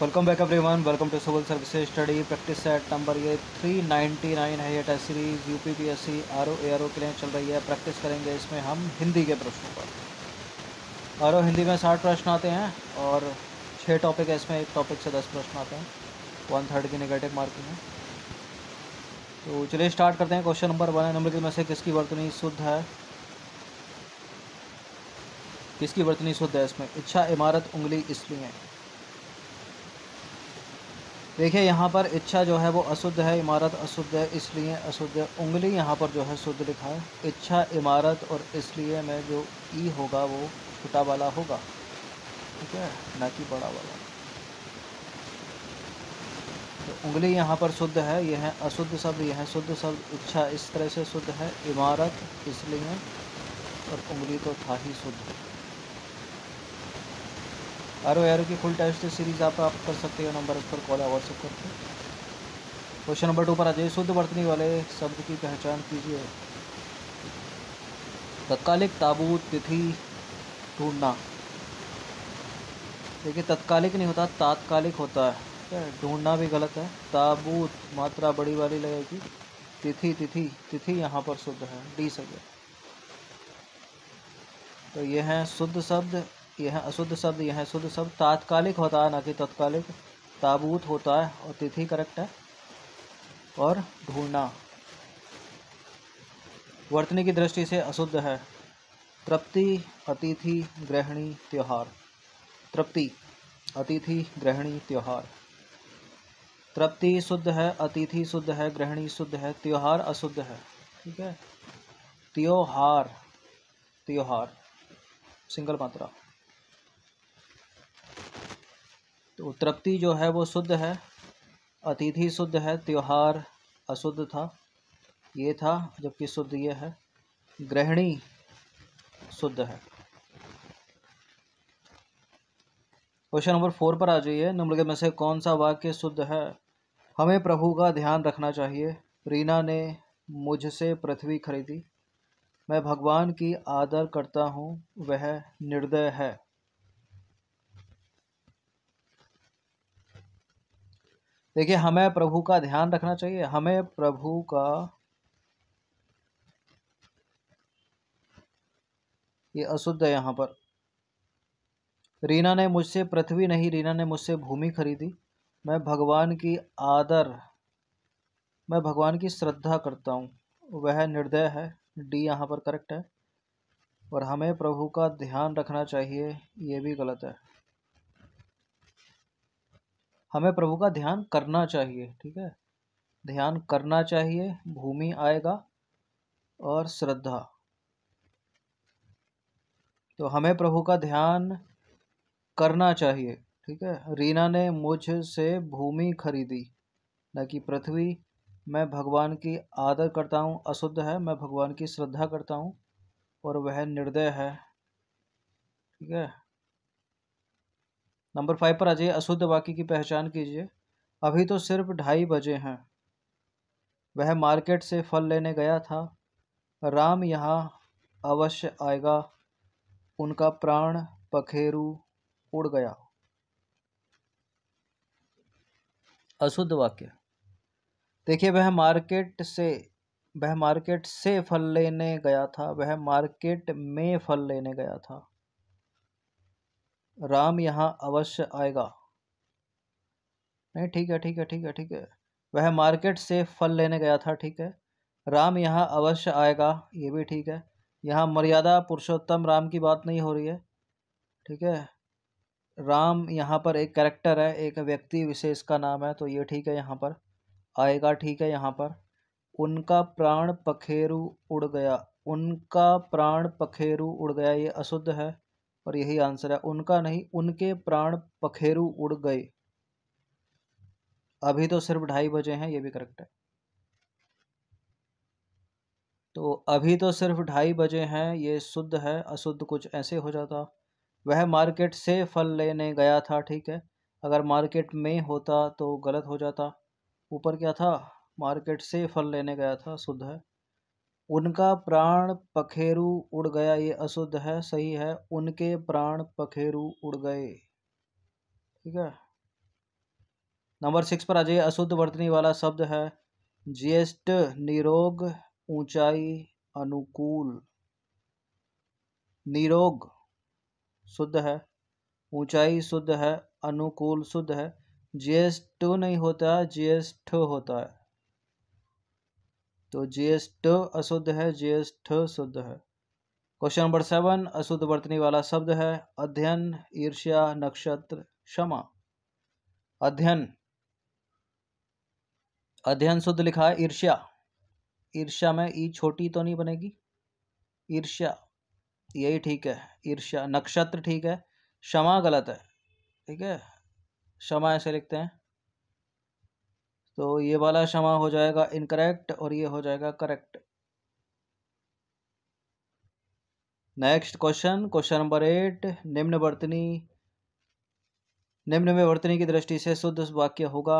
welcome back everyone welcome to civil services study practice set number ये 399 है ये test series U P P S C R O A R O के लिए चल रही है प्रैक्टिस करेंगे इसमें हम हिंदी के प्रश्नों पर आर ओ हिंदी में साठ प्रश्न आते हैं और छः टॉपिक है इसमें एक टॉपिक से दस प्रश्न आते हैं वन थर्ड की निगेटिव मार्किंग है तो चलिए स्टार्ट करते हैं क्वेश्चन नंबर वन नंबर में से किसकी वर्तनी शुद्ध है किसकी वर्तनी शुद्ध है इसमें इच्छा इमारत उंगली इसलिए देखिए यहाँ पर इच्छा जो है वो अशुद्ध है इमारत अशुद्ध है इसलिए अशुद्ध उंगली यहाँ पर जो है शुद्ध लिखा है इच्छा इमारत और इसलिए में जो ई होगा वो छोटा वाला होगा ठीक है ना कि बड़ा वाला तो उंगली यहाँ पर शुद्ध है यह है अशुद्ध शब्द यह है शुद्ध शब्द इच्छा इस तरह से शुद्ध है इमारत इसलिए और उंगली तो था ही शुद्ध आर ओ एरो की फुल टेस्ट सीरीज आप प्राप्त कर सकते हो नंबर पर कॉल या व्हाट्सएप करके क्वेश्चन नंबर टू पर आ जाइए शुद्ध वर्तनी वाले शब्द की पहचान कीजिए तत्कालिक ताबूत तिथि ढूंढना देखिए तत्कालिक नहीं होता तात्कालिक होता है ढूंढना भी गलत है ताबूत मात्रा बड़ी वाली लगेगी तिथि तिथि तिथि यहाँ पर शुद्ध है डी सके तो ये हैं शुद्ध शब्द यह अशुद्ध शब्द यह शुद्ध शब्द तात्कालिक होता है ना कि तत्कालिक ताबूत होता है और तिथि करेक्ट है और ढूंढना वर्तनी की दृष्टि से अशुद्ध है तृप्ति अतिथि ग्रहणी त्यौहार तृप्ति अतिथि ग्रहणी त्यौहार तृप्ति शुद्ध है अतिथि शुद्ध है ग्रहणी शुद्ध है त्यौहार अशुद्ध है ठीक है त्योहार त्योहार सिंगल मात्रा तो तृप्ति जो है वो शुद्ध है अतिथि शुद्ध है त्यौहार अशुद्ध था ये था जबकि शुद्ध ये है गृहिणी शुद्ध है क्वेश्चन नंबर फोर पर आ जाइए निम्नलिखित में से कौन सा वाक्य शुद्ध है हमें प्रभु का ध्यान रखना चाहिए रीना ने मुझसे पृथ्वी खरीदी मैं भगवान की आदर करता हूँ वह निर्दय है देखिए हमें प्रभु का ध्यान रखना चाहिए हमें प्रभु का ये अशुद्ध है यहाँ पर रीना ने मुझसे पृथ्वी नहीं रीना ने मुझसे भूमि खरीदी मैं भगवान की आदर मैं भगवान की श्रद्धा करता हूँ वह निर्दय है डी यहाँ पर करेक्ट है और हमें प्रभु का ध्यान रखना चाहिए ये भी गलत है हमें प्रभु का ध्यान करना चाहिए ठीक है ध्यान करना चाहिए भूमि आएगा और श्रद्धा तो हमें प्रभु का ध्यान करना चाहिए ठीक है रीना ने मुझसे भूमि खरीदी न कि पृथ्वी मैं भगवान की आदर करता हूँ अशुद्ध है मैं भगवान की श्रद्धा करता हूँ और वह निर्दय है ठीक है नंबर फाइव पर आ जाइए अशुद्ध वाक्य की पहचान कीजिए अभी तो सिर्फ ढाई बजे हैं वह मार्केट से फल लेने गया था राम यहाँ अवश्य आएगा उनका प्राण पखेरु उड़ गया अशुद्ध वाक्य देखिए वह मार्केट से वह मार्केट से फल लेने गया था वह मार्केट में फल लेने गया था राम यहाँ अवश्य आएगा नहीं ठीक है ठीक है ठीक है ठीक है वह मार्केट से फल लेने गया था ठीक है राम यहाँ अवश्य आएगा ये भी ठीक है यहाँ मर्यादा पुरुषोत्तम राम की बात नहीं हो रही है ठीक है राम यहाँ पर एक कैरेक्टर है एक व्यक्ति विशेष का नाम है तो ये ठीक है यहाँ पर आएगा ठीक है यहाँ पर उनका प्राण पखेरु उड़ गया उनका प्राण पखेरु उड़ गया ये अशुद्ध है और यही आंसर है उनका नहीं उनके प्राण पखेरु उड़ गए अभी तो सिर्फ ढाई बजे हैं ये भी करेक्ट है तो अभी तो सिर्फ ढाई बजे हैं ये शुद्ध है अशुद्ध कुछ ऐसे हो जाता वह मार्केट से फल लेने गया था ठीक है अगर मार्केट में होता तो गलत हो जाता ऊपर क्या था मार्केट से फल लेने गया था शुद्ध है उनका प्राण पखेरु उड़ गया ये अशुद्ध है सही है उनके प्राण पखेरु उड़ गए ठीक है नंबर सिक्स पर आ जाइए अशुद्ध वर्तनी वाला शब्द है ज्येष्ठ निरोग ऊंचाई अनुकूल निरोग शुद्ध है ऊंचाई शुद्ध है अनुकूल शुद्ध है ज्येष्ठ नहीं होता ज्येष्ठ होता है तो ज्येष्ठ अशुद्ध है ज्येष्ठ शुद्ध है क्वेश्चन नंबर सेवन अशुद्ध वर्तनी वाला शब्द है अध्ययन ईर्ष्या नक्षत्र क्षमा अध्ययन अध्ययन शुद्ध लिखा है ईर्ष्या ईर्ष्या में ई छोटी तो नहीं बनेगी ईर्ष्या यही ठीक है ईर्ष्या नक्षत्र ठीक है क्षमा गलत है ठीक है क्षमा ऐसे लिखते हैं तो ये वाला क्षमा हो जाएगा इनकरेक्ट और ये हो जाएगा correct next question question number eight निम्न वर्तनी निम्न में वर्तनी की दृष्टि से शुद्ध वाक्य होगा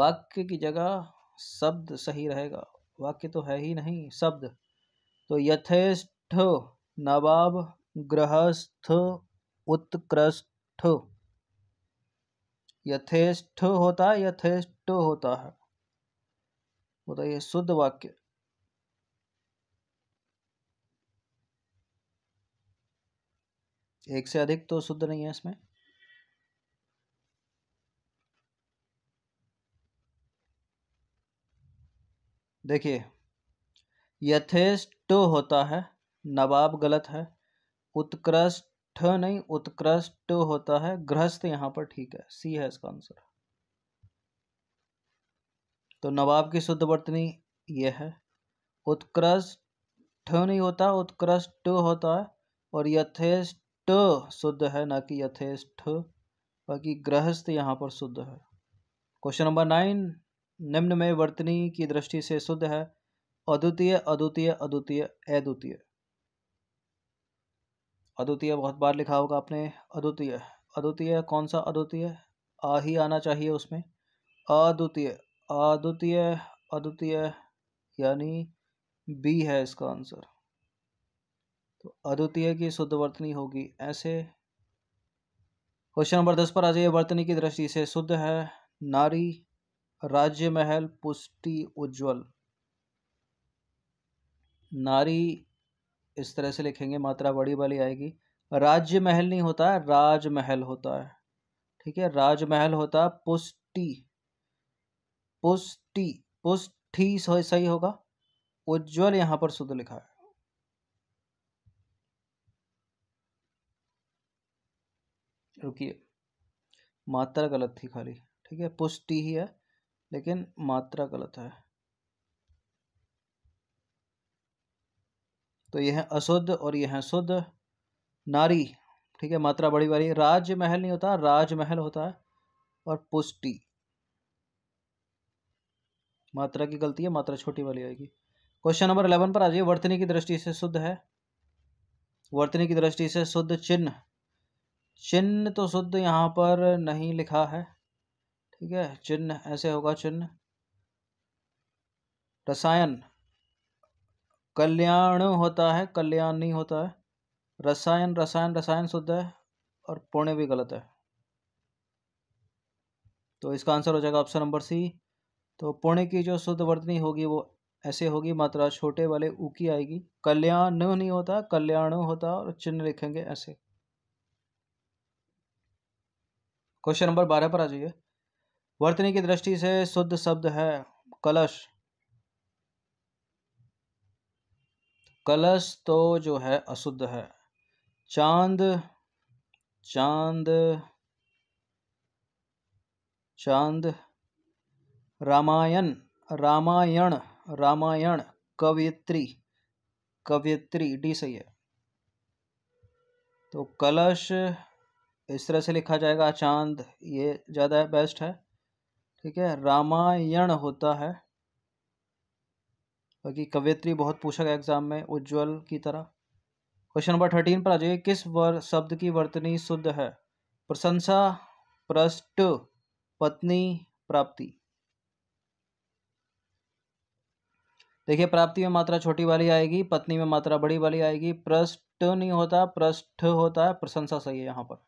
वाक्य की जगह शब्द सही रहेगा वाक्य तो है ही नहीं शब्द तो यथेष्ठ नवाब गृहस्थ उत्कृष्ट यथेष्ट होता है यथेष्ट होता है बताइए शुद्ध वाक्य एक से अधिक तो शुद्ध नहीं है इसमें देखिए यथेष्ट होता है नवाब गलत है उत्कृष्ट ठ नहीं उत्कृष्ट होता है गृहस्थ यहाँ पर ठीक है सी है इसका आंसर तो नवाब की शुद्ध वर्तनी यह है उत्कृष्ट ठ नहीं होता उत्कृष्ट होता है और यथेष्ट शुद्ध है ना कि यथेष्ट बाकी गृहस्थ यहाँ पर शुद्ध है क्वेश्चन नंबर नाइन निम्न में वर्तनी की दृष्टि से शुद्ध है अद्वितीय अद्वितीय अद्वितीय अद्वितीय अद्वितीय बहुत बार लिखा होगा आपने अद्वितीय अद्वितीय कौन सा अद्वितीय आ ही आना चाहिए उसमें अद्वितीय अद्वितीय अद्वितीय यानी बी है इसका आंसर तो अद्वितीय की शुद्ध वर्तनी होगी ऐसे क्वेश्चन नंबर दस पर आ जाइए वर्तनी की दृष्टि से शुद्ध है नारी राज्य महल पुष्टि उज्जवल नारी इस तरह से लिखेंगे मात्रा बड़ी वाली आएगी राज्य महल नहीं होता है राजमहल होता है ठीक है राजमहल होता है पुष्टि पुष्टि पुष्टि सही होगा उज्जवल यहां पर शुद्ध लिखा है रुकिए मात्रा गलत थी खाली ठीक है पुष्टि ही है लेकिन मात्रा गलत है तो यह अशुद्ध और यह शुद्ध नारी ठीक है मात्रा बड़ी वाली राज महल नहीं होता राज महल होता है और पुष्टि मात्रा की गलती है मात्रा छोटी वाली आएगी क्वेश्चन नंबर इलेवन पर आ जाइए वर्तनी की दृष्टि से शुद्ध है वर्तनी की दृष्टि से शुद्ध चिन्ह चिन्ह तो शुद्ध यहाँ पर नहीं लिखा है ठीक है चिन्ह ऐसे होगा चिन्ह रसायन कल्याण होता है कल्याण नहीं होता है रसायन रसायन रसायन शुद्ध है और पुण्य भी गलत है तो इसका आंसर हो जाएगा ऑप्शन नंबर सी तो पुण्य की जो शुद्ध वर्तनी होगी वो ऐसे होगी मात्रा छोटे वाले ऊ की आएगी कल्याण नहीं होता कल्याण होता और चिन्ह लिखेंगे ऐसे क्वेश्चन नंबर बारह पर आ जाइए वर्तनी की दृष्टि से शुद्ध शब्द है कलश कलश तो जो है अशुद्ध है चांद चांद चांद रामायण रामायण रामायण कवयित्री कवयित्री डी सही है तो कलश इस तरह से लिखा जाएगा चांद ये ज़्यादा बेस्ट है ठीक है रामायण होता है बाकी कवयत्री बहुत पूछा गया एग्जाम में उज्जवल की तरह क्वेश्चन नंबर थर्टीन पर आ जाइए किस वर शब्द की वर्तनी शुद्ध है प्रशंसा प्रष्ट पत्नी प्राप्ति देखिए प्राप्ति में मात्रा छोटी वाली आएगी पत्नी में मात्रा बड़ी वाली आएगी प्रष्ट नहीं होता प्रष्ट होता है प्रशंसा सही है यहाँ पर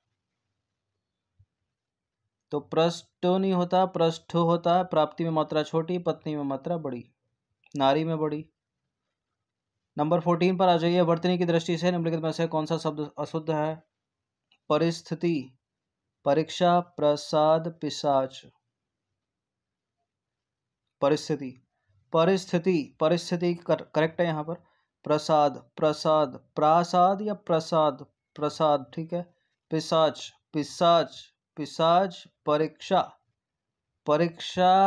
तो प्रष्ट नहीं होता प्रष्ट होता है प्राप्ति में मात्रा छोटी पत्नी में मात्रा बड़ी नारी में बड़ी नंबर फोर्टीन पर आ जाइए वर्तनी की दृष्टि से निम्नलिखित में से कौन सा शब्द अशुद्ध है परिस्थिति परीक्षा प्रसाद पिशाच परिस्थिति परिस्थिति परिस्थिति करेक्ट है यहाँ पर प्रसाद प्रसाद प्रासाद या प्रसाद प्रसाद ठीक है पिसाच पिसाच पिसाच परीक्षा परीक्षा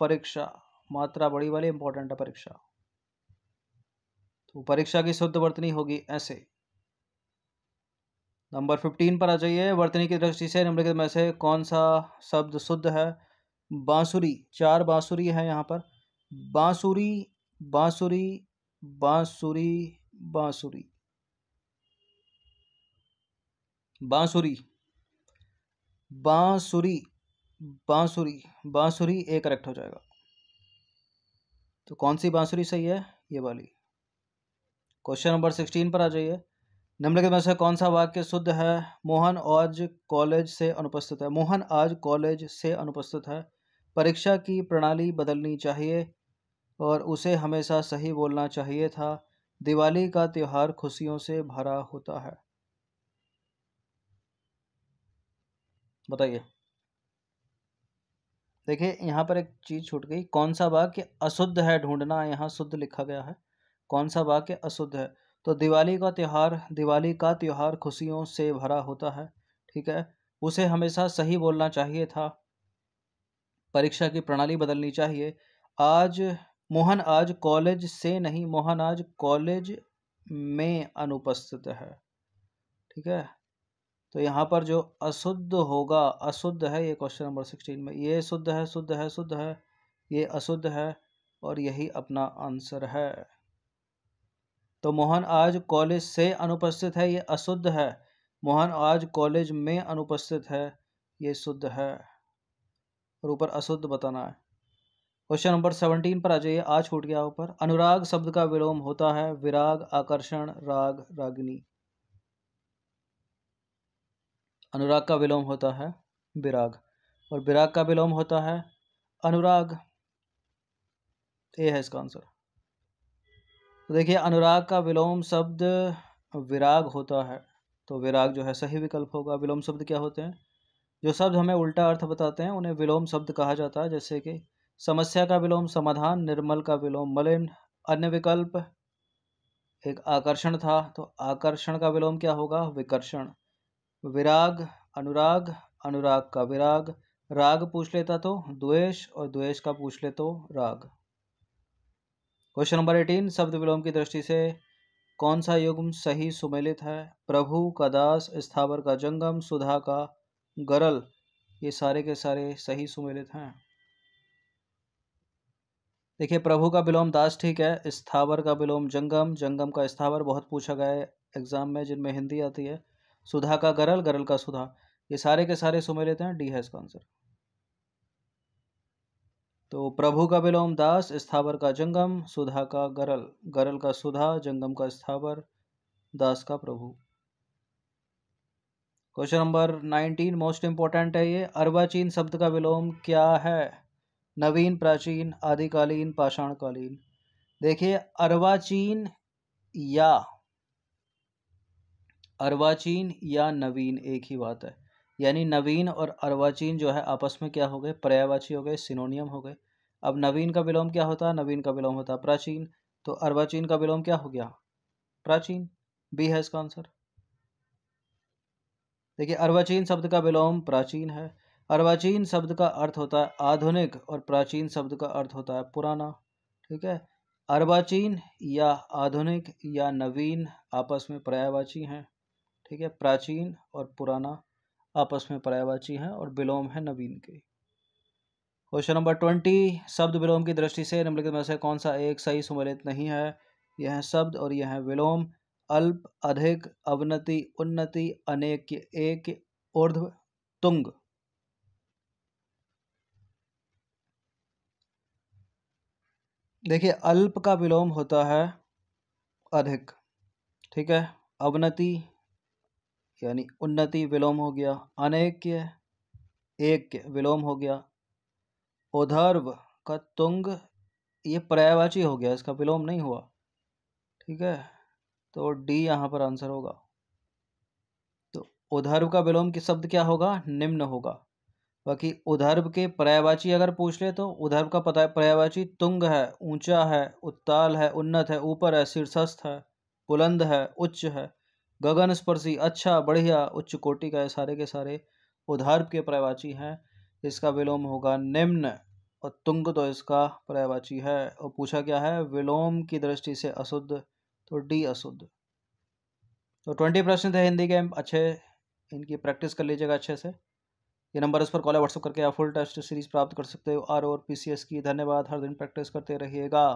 परीक्षा मात्रा बड़ी वाली इंपॉर्टेंट है परीक्षा तो परीक्षा की शुद्ध वर्तनी होगी ऐसे नंबर फिफ्टीन पर आ जाइए वर्तनी की दृष्टि से निम्नलिखित में से कौन सा शब्द शुद्ध है बांसुरी चार बांसुरी है यहाँ पर बांसुरी बांसुरी बांसुरी बांसुरी बांसुरी बांसुरी बांसुरी बांसुरी एक करेक्ट हो जाएगा तो कौन सी बांसुरी सही है ये वाली क्वेश्चन नंबर सिक्सटीन पर आ जाइए निम्नलिखित में से कौन सा वाक्य शुद्ध है मोहन आज कॉलेज से अनुपस्थित है मोहन आज कॉलेज से अनुपस्थित है परीक्षा की प्रणाली बदलनी चाहिए और उसे हमेशा सही बोलना चाहिए था दिवाली का त्यौहार खुशियों से भरा होता है बताइए देखिए यहाँ पर एक चीज़ छूट गई कौन सा वाक्य अशुद्ध है ढूंढना यहाँ शुद्ध लिखा गया है कौन सा वाक्य अशुद्ध है तो दिवाली का त्यौहार दिवाली का त्यौहार खुशियों से भरा होता है ठीक है उसे हमेशा सही बोलना चाहिए था परीक्षा की प्रणाली बदलनी चाहिए आज मोहन आज कॉलेज से नहीं मोहन आज कॉलेज में अनुपस्थित है ठीक है तो यहाँ पर जो अशुद्ध होगा अशुद्ध है ये क्वेश्चन नंबर सिक्सटीन में ये शुद्ध है शुद्ध है शुद्ध है ये अशुद्ध है और यही अपना आंसर है तो मोहन आज कॉलेज से अनुपस्थित है ये अशुद्ध है मोहन आज कॉलेज में अनुपस्थित है ये शुद्ध है और ऊपर अशुद्ध बताना है क्वेश्चन नंबर सेवनटीन पर आ जाइए आज छूट गया ऊपर अनुराग शब्द का विलोम होता है विराग आकर्षण राग रागिनी अनुराग का विलोम होता है विराग और विराग का विलोम होता है अनुराग ये है इसका आंसर तो देखिए अनुराग का विलोम शब्द विराग होता है तो विराग जो है सही विकल्प होगा विलोम शब्द क्या होते हैं जो शब्द हमें उल्टा अर्थ बताते हैं उन्हें विलोम शब्द कहा जाता है जैसे कि समस्या का विलोम समाधान निर्मल का विलोम मलिन अन्य विकल्प एक आकर्षण था तो आकर्षण का विलोम क्या होगा विकर्षण विराग अनुराग अनुराग का विराग राग पूछ लेता तो द्वेष और द्वेष का पूछ ले तो राग क्वेश्चन नंबर एटीन शब्द विलोम की दृष्टि से कौन सा युग्म सही सुमेलित है प्रभु का दास स्थावर का जंगम सुधा का गरल ये सारे के सारे सही सुमेलित हैं देखिए प्रभु का विलोम दास ठीक है स्थावर का विलोम जंगम जंगम का स्थावर बहुत पूछा गया है एग्जाम में जिनमें हिंदी आती है सुधा का गरल गरल का सुधा ये सारे के सारे सुमे लेते हैं डी है इसका आंसर तो प्रभु का विलोम दास स्थावर का जंगम सुधा का गरल गरल का सुधा जंगम का स्थावर दास का प्रभु question number nineteen most important है ये अर्वाचीन शब्द का विलोम क्या है नवीन प्राचीन आदिकालीन पाषाणकालीन देखिए अर्वाचीन या अर्वाचीन या नवीन एक ही बात है यानी नवीन और अर्वाचीन जो है आपस में क्या हो गए पर्यावाची हो गए सिनोनियम हो गए अब नवीन का विलोम क्या होता है नवीन का विलोम होता है प्राचीन तो अर्वाचीन का विलोम क्या हो गया प्राचीन बी है इसका आंसर देखिए अर्वाचीन शब्द का विलोम प्राचीन है अर्वाचीन शब्द का अर्थ होता है आधुनिक और प्राचीन शब्द का अर्थ होता है पुराना ठीक है अर्वाचीन या आधुनिक या नवीन आपस में पर्यावाची हैं ठीक है प्राचीन और पुराना आपस में पर्यायवाची हैं और विलोम है नवीन के क्वेश्चन नंबर ट्वेंटी शब्द विलोम की दृष्टि से निम्नलिखित में से कौन सा एक सही सुमेलित नहीं है यह है शब्द और यह है विलोम अल्प अधिक अवनति उन्नति अनेक एक ऊर्ध तुंग देखिए अल्प का विलोम होता है अधिक ठीक है अवनति यानी उन्नति विलोम हो गया अनेक एक विलोम हो गया उधर्व का तुंग ये पर्यायवाची हो गया इसका विलोम नहीं हुआ ठीक है तो डी यहाँ पर आंसर होगा तो उधर्व का विलोम के शब्द क्या होगा निम्न होगा बाकी उधर्व के पर्यायवाची अगर पूछ ले तो उधर्व का पता पर्यायवाची तुंग है ऊंचा है उत्ताल है उन्नत है ऊपर है शीर्षस्थ है बुलंद है उच्च है गगन स्पर्शी अच्छा बढ़िया उच्च कोटि का सारे के सारे उधार के पर्यायवाची हैं इसका विलोम होगा निम्न और तुंग तो इसका पर्यायवाची है और पूछा क्या है विलोम की दृष्टि से अशुद्ध तो डी अशुद्ध तो ट्वेंटी प्रश्न थे हिंदी के अच्छे इनकी प्रैक्टिस कर लीजिएगा अच्छे से ये नंबर इस पर कॉल व्हाट्सअप करके आप फुल टेस्ट सीरीज प्राप्त कर सकते हो आर और पीसीएस की धन्यवाद हर दिन प्रैक्टिस करते रहिएगा